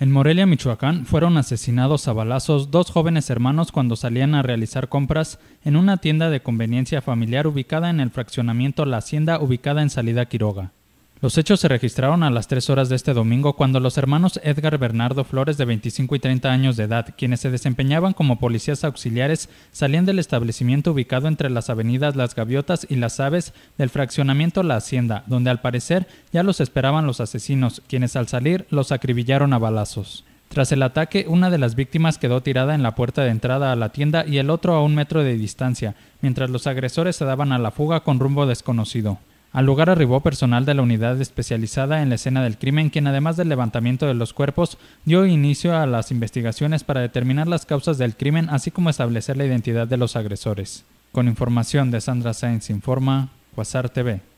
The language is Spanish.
En Morelia, Michoacán, fueron asesinados a balazos dos jóvenes hermanos cuando salían a realizar compras en una tienda de conveniencia familiar ubicada en el fraccionamiento La Hacienda ubicada en Salida Quiroga. Los hechos se registraron a las 3 horas de este domingo cuando los hermanos Edgar Bernardo Flores de 25 y 30 años de edad, quienes se desempeñaban como policías auxiliares, salían del establecimiento ubicado entre las avenidas Las Gaviotas y Las Aves del fraccionamiento La Hacienda, donde al parecer ya los esperaban los asesinos, quienes al salir los acribillaron a balazos. Tras el ataque, una de las víctimas quedó tirada en la puerta de entrada a la tienda y el otro a un metro de distancia, mientras los agresores se daban a la fuga con rumbo desconocido. Al lugar arribó personal de la unidad especializada en la escena del crimen, quien además del levantamiento de los cuerpos, dio inicio a las investigaciones para determinar las causas del crimen, así como establecer la identidad de los agresores. Con información de Sandra Sainz Informa, Quasar TV.